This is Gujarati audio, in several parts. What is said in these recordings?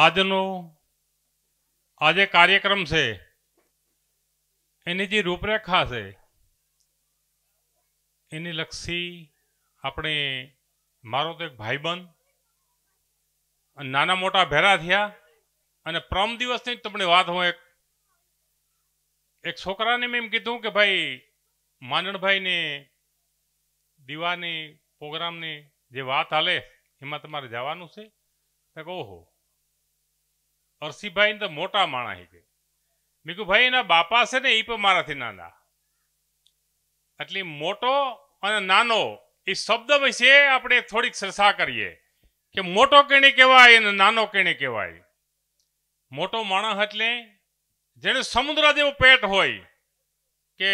આજનો આજે કાર્યક્રમ છે એની જે રૂપરેખા છે એની લક્ષી આપણે મારો તો એક ભાઈબંધ નાના મોટા ભેરા થયા અને પ્રમ દિવસની જ તમને વાત હું એક એક છોકરાને મેં એમ કીધું કે ભાઈ માનણભાઈને દીવાની પ્રોગ્રામની જે વાત હાલે એમાં તમારે જવાનું છે ઓહો અરસીભાઈ તો મોટા માણસ છે મેં કહ્યું ભાઈ એના બાપા છે ને એ પણ મારાથી નાના એટલે મોટો અને નાનો એ શબ્દ વિશે આપણે થોડીક ચર્ચા કરીએ કે મોટો કેણે કહેવાય અને નાનો કેણે કહેવાય મોટો માણસ એટલે જેને સમુદ્ર જેવો પેટ હોય કે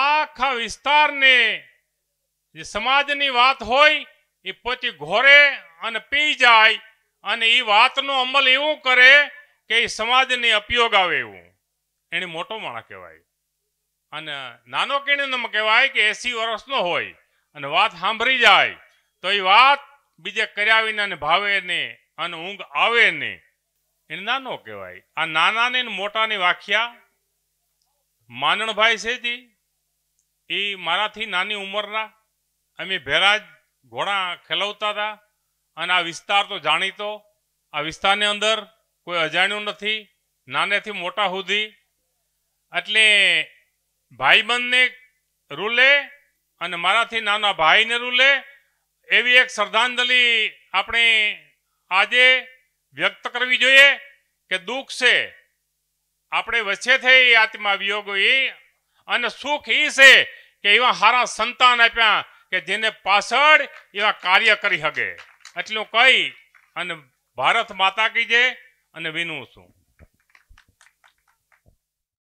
આખા વિસ્તારને જે સમાજની વાત હોય એ પોતે ઘોરે અને પી જાય અને એ વાતનો અમલ એવો કરે કે એ સમાજને અપયોગ આવે એવું એને મોટો માણસ કહેવાય અને નાનો કેણીનો કહેવાય કે એસી વર્ષનો હોય અને વાત સાંભળી જાય તો એ વાત બીજે કર્યા વિના ભાવે ને અને ઊંઘ આવે ને એને નાનો કહેવાય આ નાના મોટાની વ્યાખ્યા માનણભાઈ સેજી એ મારાથી નાની ઉંમરના અમે ભેરા ઘોડા ખેલવતા હતા અને આ વિસ્તાર તો જાણીતો આ વિસ્તારની અંદર કોઈ અજાણ્યું નથી નાનેથી મોટા સુધી એટલે ભાઈબંધને રૂલે અને મારાથી નાના ભાઈને રૂલે એવી એક શ્રદ્ધાંજલિ આપણે આજે વ્યક્ત કરવી જોઈએ કે દુઃખ છે આપણે વચ્ચે થઈ આત્મા વિયોગ એ અને સુખ એ છે કે એવા સારા સંતાન આપ્યા કે જેને પાછળ એવા કાર્ય કરી શકે એટલું કહી અને ભારત માતા કીજે અને વિનું છું